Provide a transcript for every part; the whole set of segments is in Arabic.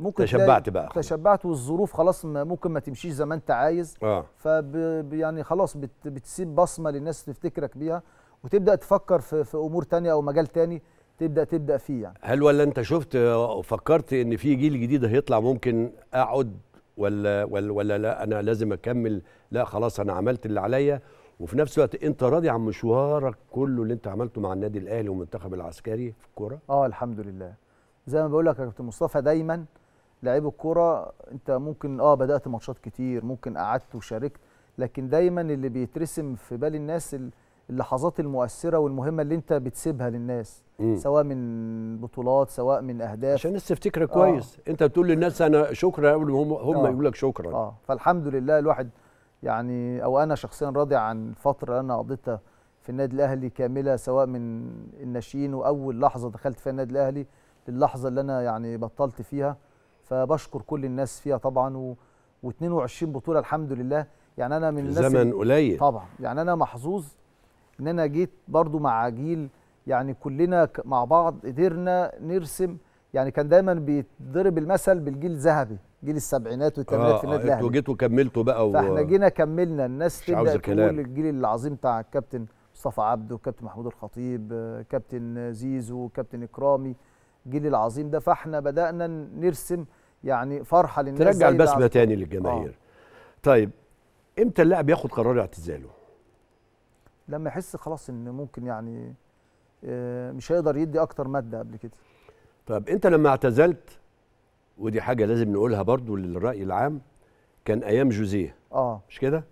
ممكن تشبعت بقى تشبعت والظروف خلاص ممكن ما تمشيش زي ما انت عايز اه فب يعني خلاص بت بتسيب بصمه للناس تفتكرك بيها وتبدا تفكر في, في امور تانية او مجال تاني تبدا تبدا فيه يعني هل ولا انت شفت فكرت ان في جيل جديد هيطلع ممكن اقعد ولا ولا ولا لا انا لازم اكمل لا خلاص انا عملت اللي عليا وفي نفس الوقت انت راضي عن مشوارك كله اللي انت عملته مع النادي الاهلي والمنتخب العسكري في الكوره اه الحمد لله زي ما بقول لك يا كابتن مصطفى دايما لعيب الكوره انت ممكن اه بدات ماتشات كتير ممكن قعدت وشاركت لكن دايما اللي بيترسم في بال الناس اللحظات المؤثره والمهمه اللي انت بتسيبها للناس مم. سواء من بطولات سواء من اهداف عشان الناس تفتكرك كويس آه. انت بتقول للناس انا شكرا قبل هم هم آه. يقول لك شكرا اه فالحمد لله الواحد يعني او انا شخصيا راضي عن فتره انا قضيتها في النادي الاهلي كامله سواء من الناشئين واول لحظه دخلت فيها النادي الاهلي للحظه اللي انا يعني بطلت فيها فبشكر كل الناس فيها طبعا و... و22 بطوله الحمد لله يعني انا من الناس زمن قليل طبعا يعني انا محظوظ ان انا جيت برضو مع جيل يعني كلنا مع بعض قدرنا نرسم يعني كان دايما بيتضرب المثل بالجيل الذهبي جيل السبعينات والثمانينات آه في النادي آه، الاهلي انتوا جيتوا كملتوا بقى و... فاحنا جينا كملنا الناس تبدا تقول الجيل العظيم بتاع الكابتن مصطفى عبده كابتن محمود الخطيب آه، كابتن زيزو كابتن اكرامي الجيل العظيم ده فاحنا بدانا نرسم يعني فرحه للناس ترجع البسمه تاني للجماهير آه. طيب امتى اللاعب ياخد قرار اعتزاله لما يحس خلاص ان ممكن يعني آه، مش هيقدر يدي اكتر ماده قبل كده طب انت لما اعتزلت ودي حاجه لازم نقولها برضو للراي العام كان ايام جوزيه اه مش كده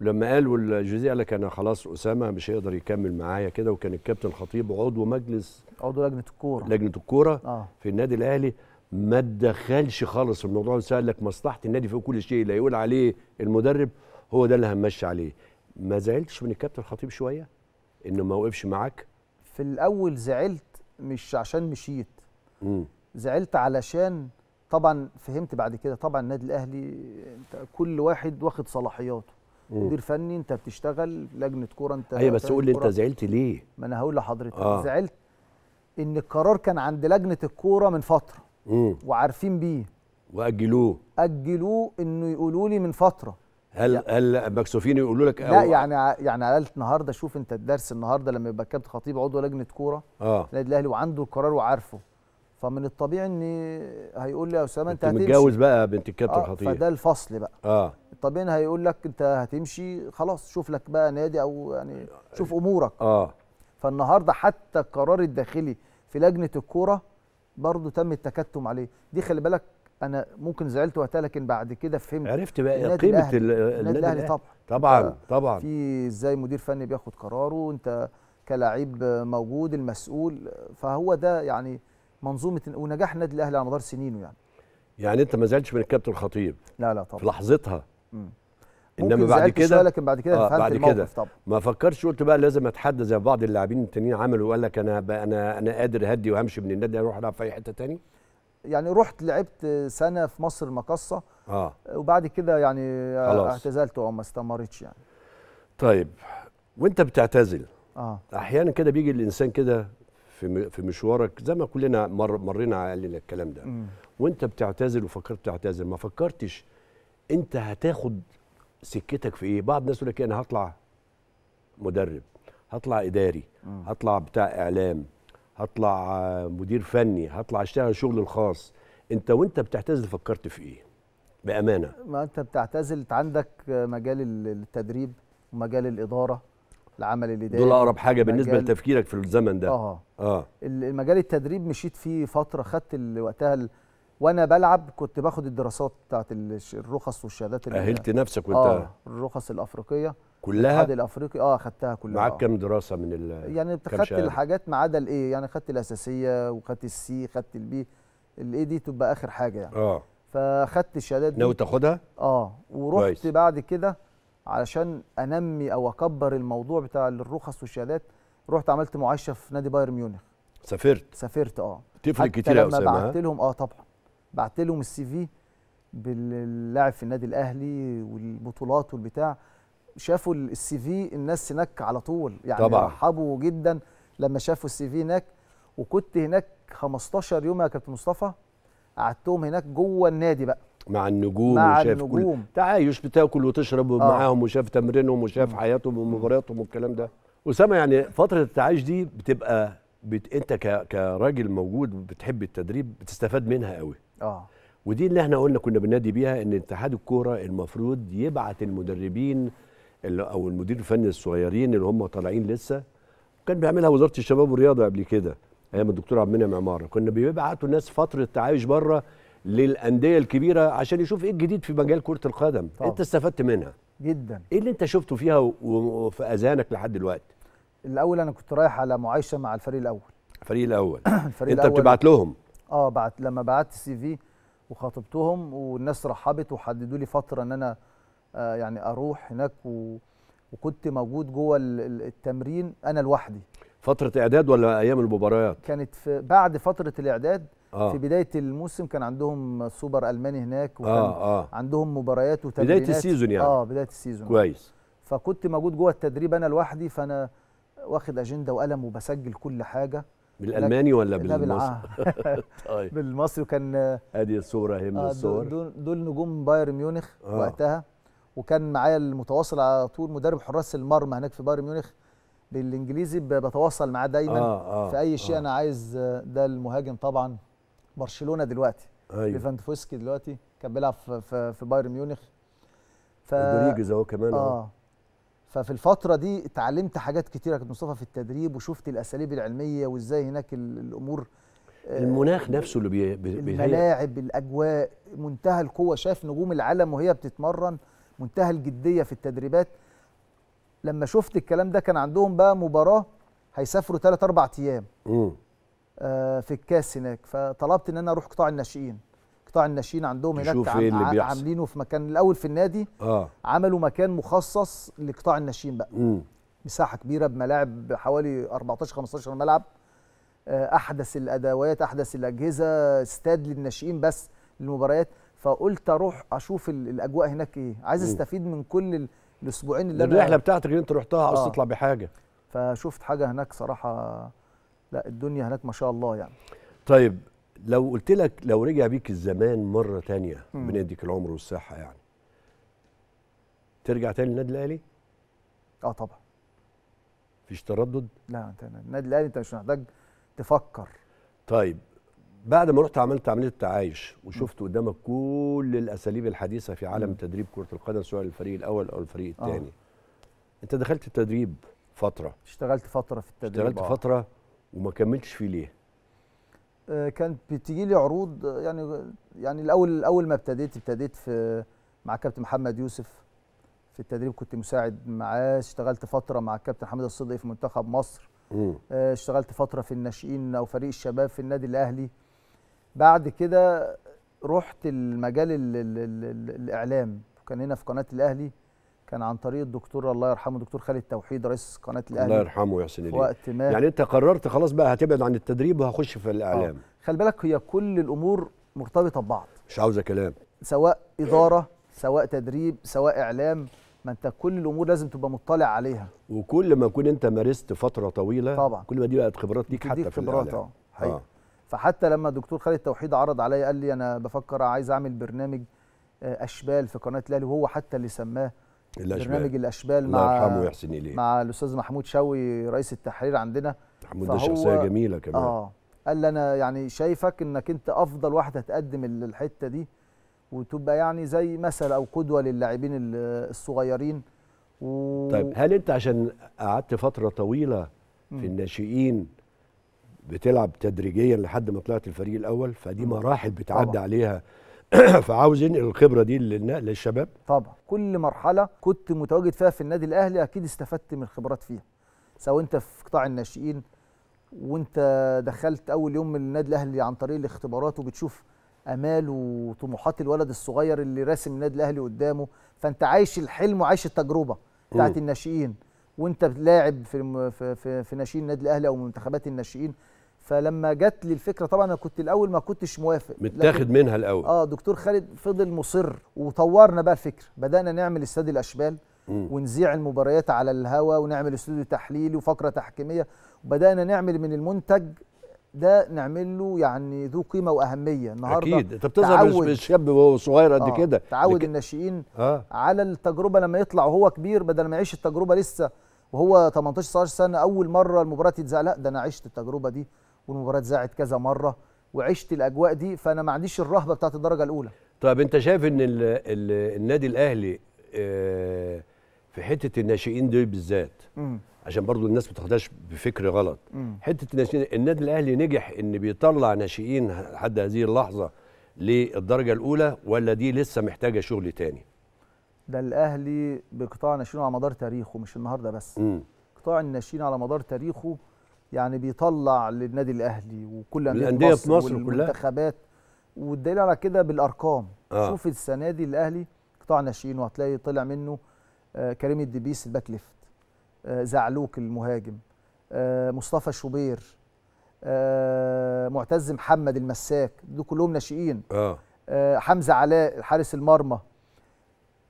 لما قال جوزيه قال لك انا خلاص اسامه مش هيقدر يكمل معايا كده وكان الكابتن خطيب عضو مجلس عضو لجنه الكوره لجنه الكوره آه. في النادي الاهلي ما تدخلش خالص الموضوع وسأل لك مصلحه النادي فوق كل شيء لا يقول عليه المدرب هو ده اللي هنمشي عليه ما زعلتش من الكابتن خطيب شويه انه ما وقفش معاك في الاول زعلت مش عشان مشيت مم. زعلت علشان طبعا فهمت بعد كده طبعا النادي الاهلي انت كل واحد واخد صلاحياته مدير فني انت بتشتغل لجنه كوره انت ايوه بس قول لي انت زعلت ليه ما انا هقول لحضرتك آه. زعلت ان القرار كان عند لجنه الكوره من فتره وعارفين بيه واجلوه اجلوه انه يقولوا لي من فتره هل يعني هل مكسوفين يقولوا لك لا يعني يعني على النهارده شوف انت الدرس النهارده لما يبقى الكابتن خطيب عضو لجنه كوره آه. النادي الاهلي وعنده القرار وعارفه فمن الطبيعي ان هيقول لي يا اسامه انت هتمشي متجوز بقى بنت آه، الكابتن خطيب آه فده الفصل بقى اه الطبيعي ان هيقول لك انت هتمشي خلاص شوف لك بقى نادي او يعني شوف امورك اه فالنهارده حتى القرار الداخلي في لجنه الكوره برضه تم التكتم عليه دي خلي بالك انا ممكن زعلت وقتها لكن بعد كده فهمت عرفت بقى قيمه النادي الاهلي طبعا طبعا آه، طبعا في ازاي مدير فني بياخد قراره انت كلاعب موجود المسؤول فهو ده يعني منظومه ونجاح النادي الاهلي على مدار سنينه يعني يعني انت ما زعلتش من الكابتن الخطيب لا لا طبعا في لحظتها انما بعد كده لكن بعد كده آه بعد كده ما فكرش قلت بقى لازم اتحدى زي بعض اللاعبين التانيين عملوا وقال لك انا انا انا قادر هدي وهمشي من النادي اروح العب في اي حته تاني يعني رحت لعبت سنه في مصر المقصه اه وبعد كده يعني خلاص. اعتزلت او ما استمرتش يعني طيب وانت بتعتزل اه احيانا كده بيجي الانسان كده في في مشوارك زي ما كلنا مر مرينا على الكلام ده م. وانت بتعتزل وفكرت تعتزل ما فكرتش انت هتاخد سكتك في ايه بعض الناس يقول لك إيه، انا هطلع مدرب هطلع اداري هطلع بتاع اعلام هطلع مدير فني هطلع اشتغل شغل الخاص انت وانت بتعتزل فكرت في ايه بامانه ما انت بتعتزل انت عندك مجال التدريب ومجال الاداره العمل الاداري دول اقرب حاجه بالنسبه لتفكيرك في الزمن ده اه اه المجال التدريب مشيت فيه فتره خدت وقتها وانا بلعب كنت باخد الدراسات بتاعت الرخص والشهادات اهلت نفسك وانت آه الرخص الافريقيه كلها الاتحاد الافريقي اه خدتها كلها معاك كام دراسه من ال يعني خدت الحاجات ما عدا الايه يعني خدت الاساسيه وخدت السي خدت البي الاي دي تبقى اخر حاجه يعني اه فاخدت الشهادات دي ناوي تاخدها اه ورحت بعد كده علشان انمي او اكبر الموضوع بتاع الرخص والشهادات رحت عملت معاشه في نادي بايرن ميونخ سافرت سافرت اه تفرق كتير يا اسامه بعت لهم اه طبعا بعت لهم السي في باللاعب في النادي الاهلي والبطولات والبتاع شافوا السي في الناس هناك على طول يعني طبعا. رحبوا جدا لما شافوا السي في هناك وكنت هناك 15 يوم يا كابتن مصطفى قعدتهم هناك جوه النادي بقى مع النجوم مع وشاف النجوم. كل تعايش بتاكل وتشرب آه. معاهم وشاف تمرينهم وشاف حياتهم ومبارياتهم والكلام ده اسامه يعني فتره التعايش دي بتبقى بت... انت ك... كراجل موجود بتحب التدريب بتستفاد منها قوي اه ودي اللي احنا قلنا كنا بنادي بيها ان اتحاد الكوره المفروض يبعت المدربين اللي او المدير الفني الصغيرين اللي هم طالعين لسه كان بيعملها وزاره الشباب والرياضه قبل كده ايام الدكتور عبد المنعم عماره كنا بيبعتوا ناس فتره تعايش بره للانديه الكبيره عشان يشوف ايه الجديد في مجال كره القدم طبعا. انت استفدت منها جدا ايه اللي انت شفته فيها وفي اذانك لحد دلوقتي الاول انا كنت رايح على معايشه مع الفريق الاول الفريق الاول الفريق انت الأول بتبعت لهم اه بعت لما بعت السي في وخاطبتهم والناس رحبت وحددوا لي فتره ان انا آه يعني اروح هناك و... وكنت موجود جوه التمرين انا لوحدي فتره اعداد ولا ايام المباريات كانت في بعد فتره الاعداد آه. في بدايه الموسم كان عندهم سوبر الماني هناك آه، وكان آه آه. عندهم مباريات وتمرينات بدايه السيزون يعني اه بدايه السيزون كويس فكنت موجود جوه التدريب انا لوحدي فانا واخد اجنده وقلم وبسجل كل حاجه بالالماني ولا بالمصري؟ آه. طيب بالمصري وكان ادي الصوره اهي من آه، الصور دول, دول نجوم بايرن ميونخ آه. وقتها وكان معايا المتواصل على طول مدرب حراس المرمى هناك في بايرن ميونخ بالانجليزي بتواصل معاه دايما آه آه في اي شيء آه. انا عايز آه، ده المهاجم طبعا برشلونه دلوقتي ايوه ليفاندوفسكي دلوقتي كان بيلعب في, في بايرن ميونخ ف... اهو كمان اه ففي الفتره دي اتعلمت حاجات كتيره كابتن مصطفى في التدريب وشفت الاساليب العلميه وازاي هناك الامور آه، المناخ نفسه اللي بي... الملاعب الاجواء منتهى القوه شاف نجوم العالم وهي بتتمرن منتهى الجديه في التدريبات لما شفت الكلام ده كان عندهم بقى مباراه هيسافروا ثلاث اربع ايام آه في الكاس هناك فطلبت ان انا اروح قطاع الناشئين قطاع الناشئين عندهم هناك عم إيه اللي عاملينه في مكان الاول في النادي آه. عملوا مكان مخصص لقطاع الناشئين بقى مم. مساحه كبيره بملاعب حوالي 14 15 ملعب آه، احدث الادوات احدث الاجهزه استاد للناشئين بس للمباريات فقلت اروح اشوف الاجواء هناك ايه عايز استفيد من كل الاسبوعين اللي انا الرحله بتاعتك اللي انت رحتها عاوز آه. تطلع بحاجه فشفت حاجه هناك صراحه لا الدنيا هناك ما شاء الله يعني طيب لو قلت لك لو رجع بيك الزمان مره تانية بنديك العمر والصحه يعني ترجع تاني للنادي الاهلي؟ اه طبعا مفيش تردد؟ لا النادي الاهلي انت مش محتاج تفكر طيب بعد ما رحت عملت عمليه التعايش وشفت قدامك كل الاساليب الحديثه في عالم م. تدريب كره القدم سواء الفريق الاول او الفريق الثاني آه. انت دخلت التدريب فتره اشتغلت فتره في التدريب اشتغلت آه. فتره وما كملتش فيه ليه آه، كانت بتيجي لي عروض آه، يعني يعني الاول اول ما ابتديت ابتديت في مع كابتن محمد يوسف في التدريب كنت مساعد معاه اشتغلت فتره مع الكابتن حميد الصدقي في منتخب مصر آه، اشتغلت فتره في الناشئين او فريق الشباب في النادي الاهلي بعد كده رحت المجال الاعلام كان هنا في قناه الاهلي كان عن طريق الدكتور الله يرحمه دكتور خالد توحيد رئيس قناه الاهلي الله يرحمه يا حسين وقت ما يعني انت قررت خلاص بقى هتبعد عن التدريب وهخش في الاعلام آه. خلي بالك هي كل الامور مرتبطه ببعض مش عاوزه كلام سواء اداره سواء تدريب سواء اعلام ما انت كل الامور لازم تبقى مطلع عليها وكل ما كنت انت مارست فتره طويله طبعا كل ما دي بقت خبرات ليك حتى في خبرات آه، حقيقة. اه فحتى لما دكتور خالد توحيد عرض عليا قال لي انا بفكر عايز اعمل برنامج آه، اشبال في قناه الاهلي وهو حتى اللي سماه الأشبال. برنامج الاشبال مع ويحسن اليه مع الاستاذ محمود شوي رئيس التحرير عندنا محمود ده شخصيه جميله كمان اه قال لي انا يعني شايفك انك انت افضل واحد هتقدم الحته دي وتبقى يعني زي مثل او قدوه للاعبين الصغيرين و... طيب هل انت عشان قعدت فتره طويله في الناشئين بتلعب تدريجيا لحد ما طلعت الفريق الاول فدي مراحل بتعدي عليها فعاوز ينقل الخبره دي للشباب طبعا كل مرحله كنت متواجد فيها في النادي الاهلي اكيد استفدت من الخبرات فيها سواء انت في قطاع الناشئين وانت دخلت اول يوم من النادي الاهلي عن طريق الاختبارات وبتشوف امال وطموحات الولد الصغير اللي راسم النادي الاهلي قدامه فانت عايش الحلم وعايش التجربه بتاعت الناشئين وانت لاعب في في في, في ناشئين النادي الاهلي او منتخبات الناشئين فلما جت لي الفكره طبعا انا كنت الاول ما كنتش موافق متاخد منها الاول اه دكتور خالد فضل مصر وطورنا بقى الفكره بدانا نعمل استاد الاشبال مم. ونذيع المباريات على الهواء ونعمل استوديو تحليلي وفقره تحكيميه وبدانا نعمل من المنتج ده نعمل له يعني ذو قيمه واهميه النهارده اكيد انت بتظهر بالشاب وهو صغير قد آه كده تعود لك... الناشئين آه. على التجربه لما يطلع وهو كبير بدل ما يعيش التجربه لسه وهو 18 19 سنه اول مره المباراه تتذاع لا ده انا عشت التجربه دي والمباراه اتذاعت كذا مره وعشت الاجواء دي فانا ما عنديش الرهبه بتاعت الدرجه الاولى طيب انت شايف ان الـ الـ النادي الاهلي آه، في حته الناشئين دي بالذات عشان برضو الناس ما تاخدهاش بفكر غلط حته الناشئين النادي الاهلي نجح ان بيطلع ناشئين لحد هذه اللحظه للدرجه الاولى ولا دي لسه محتاجه شغل تاني ده الاهلي بقطاع ناشئينه على مدار تاريخه مش النهارده بس مم. قطاع الناشئين على مدار تاريخه يعني بيطلع للنادي الاهلي وكل انديه مصر, مصر والمنتخبات والدليل على كده بالارقام آه. شوف السنه دي الاهلي قطاع ناشئين وهتلاقي طلع منه آه كريم الدبيس الباك ليفت آه زعلوك المهاجم آه مصطفى شوبير آه معتز محمد المساك دول كلهم ناشئين آه. آه حمزه علاء حارس المرمى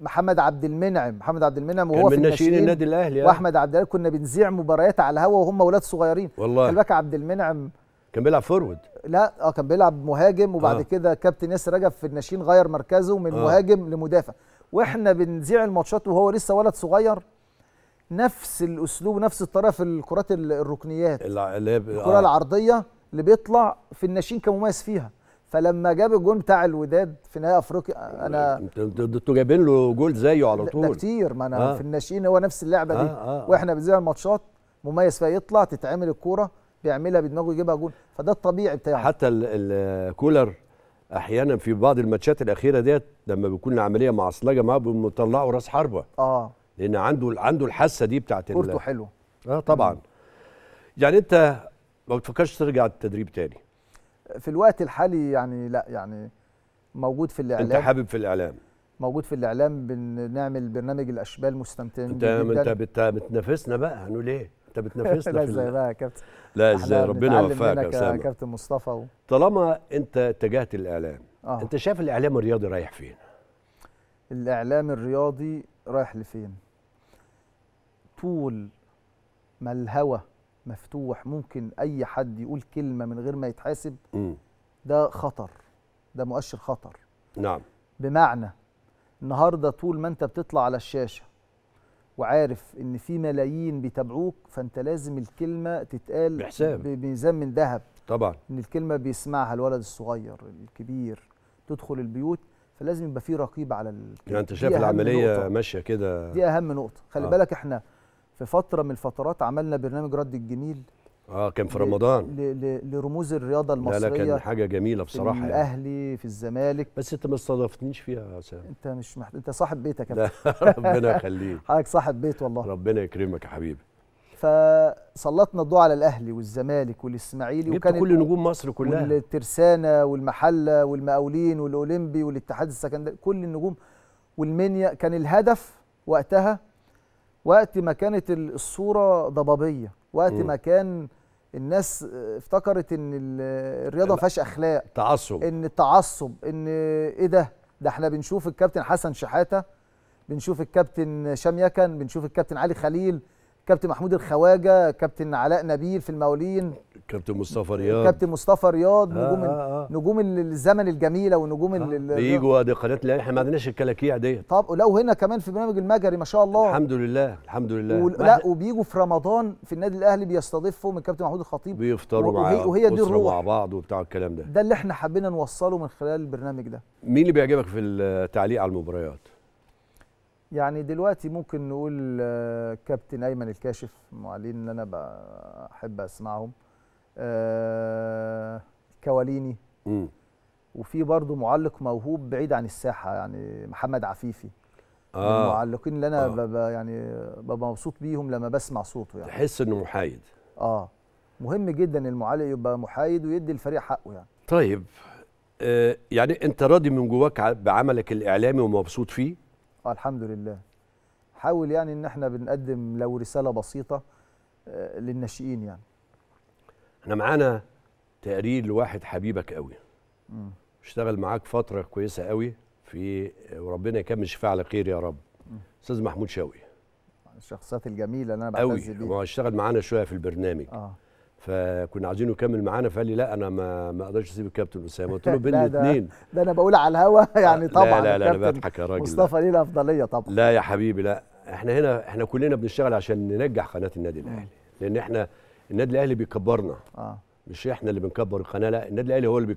محمد عبد المنعم محمد عبد المنعم وهو في ناشئين النادي الاهلي يعني. واحمد عبد الله كنا بنذيع مباريات على الهوا وهم اولاد صغيرين والله خلي عبد المنعم كان بيلعب فورورد لا اه كان بيلعب مهاجم وبعد آه. كده كابتن ياسر رجب في الناشئين غير مركزه من آه. مهاجم لمدافع واحنا بنذيع الماتشات وهو لسه ولد صغير نفس الاسلوب نفس الطريقه في الكرات الركنيات اللي هي الكره آه. العرضيه اللي بيطلع في الناشئين كمميز فيها فلما جاب الجون بتاع الوداد في نهائي افريقيا انا انتوا جايبين له جول زيه على طول ده كتير ما انا آه. في الناشئين هو نفس اللعبه آه دي آه،, آه واحنا بنزيع الماتشات مميز فيها يطلع تتعمل الكوره بيعملها بدماغه يجيبها جول فده الطبيعي بتاعه حتى الكولر احيانا في بعض الماتشات الاخيره ديت لما بيكون العمليه مع صلاجه معاه بيطلعوا راس حربه اه لان عنده عنده الحاسه دي بتاعت كورته حلوه اه طبعا يعني انت ما بتفكرش ترجع التدريب تاني في الوقت الحالي يعني لا يعني موجود في الاعلام انت حابب في الاعلام موجود في الاعلام بنعمل برنامج الاشبال مستمتعين انت انت بت... بتنافسنا بقى هنقول ايه انت بتنافسنا لا ازاي بقى يا كابتن لا ازاي ربنا يوفقك يا اسامه كابتن مصطفى و... طالما انت اتجهت للاعلام آه. انت شايف الاعلام الرياضي رايح فين الاعلام الرياضي رايح لفين طول ما الهوى مفتوح ممكن اي حد يقول كلمه من غير ما يتحاسب ده خطر ده مؤشر خطر نعم بمعنى النهارده طول ما انت بتطلع على الشاشه وعارف ان في ملايين بيتابعوك فانت لازم الكلمه تتقال بحساب بميزان من ذهب طبعا ان الكلمه بيسمعها الولد الصغير الكبير تدخل البيوت فلازم يبقى في رقيب على الكلمه يعني انت شايف العمليه ماشيه كده دي اهم نقطه خلي آه. بالك احنا في فتره من الفترات عملنا برنامج رد الجميل اه كان في رمضان لرموز الرياضه المصريه لا لا كان حاجه جميله بصراحه في يعني. الاهلي يعني. في الزمالك بس انت ما استضفتنيش فيها يا سام انت مش محت... انت صاحب بيتك يا ربنا يخليك حضرتك صاحب بيت والله ربنا يكرمك يا حبيبي فسلطنا الضوء على الاهلي والزمالك والاسماعيلي وكان كل نجوم مصر كلها والترسانه والمحله والمقاولين والاولمبي والاتحاد السكندري كل النجوم والمنيا كان الهدف وقتها وقت ما كانت الصوره ضبابيه وقت ما كان الناس آه، افتكرت ان الرياضه ما فيهاش اخلاق تعصب ان التعصب ان ايه ده ده احنا بنشوف الكابتن حسن شحاته بنشوف الكابتن هشام يكن بنشوف الكابتن علي خليل كابتن محمود الخواجه كابتن علاء نبيل في المقاولين كابتن مصطفى رياض كابتن مصطفى رياض آه، نجوم آه آه. نجوم الزمن الجميله ونجوم آه. بييجوا بيجوا دي قناه الاهلي احنا ما عندناش الكلاكيع دي طب لو هنا كمان في برنامج المجري ما شاء الله الحمد لله الحمد لله و... لا وبيجوا في رمضان في النادي الاهلي بيستضيفهم الكابتن محمود الخطيب بيفطروا معاه وهي, وهي دي الروح مع بعض وبتاع الكلام ده ده اللي احنا حبينا نوصله من خلال البرنامج ده مين اللي بيعجبك في التعليق على المباريات يعني دلوقتي ممكن نقول آه، كابتن ايمن الكاشف معلين اللي انا بحب اسمعهم آه، كواليني مم. وفي برضه معلق موهوب بعيد عن الساحه يعني محمد عفيفي آه. المعلقين اللي انا آه. ببقى يعني ببقى مبسوط بيهم لما بسمع صوته يعني تحس انه محايد اه مهم جدا المعلق يبقى محايد ويدي الفريق حقه يعني طيب آه يعني انت راضي من جواك بعملك الاعلامي ومبسوط فيه اه الحمد لله حاول يعني ان احنا بنقدم لو رساله بسيطه آه للناشئين يعني احنا معانا تقرير لواحد حبيبك قوي م. اشتغل معاك فتره كويسه قوي في وربنا يكمل شفاعه على خير يا رب استاذ محمود شوقي الشخصيات الجميله اللي انا بعتز بيها قوي هو اشتغل معانا شويه في البرنامج اه فكنا عايزينه يكمل معانا فقال لي لا انا ما ما اقدرش اسيب الكابتن اسامه قلت له بين الاثنين ده انا بقول على الهوا يعني طبعا لا لا, لا انا بضحك يا راجل مصطفى ليه الافضليه طبعا لا يا حبيبي لا احنا هنا احنا كلنا بنشتغل عشان ننجح قناه النادي الاهلي لان احنا النادي الاهلي بيكبرنا آه. مش احنا اللي بنكبر القناه لا النادي الاهلي هو اللي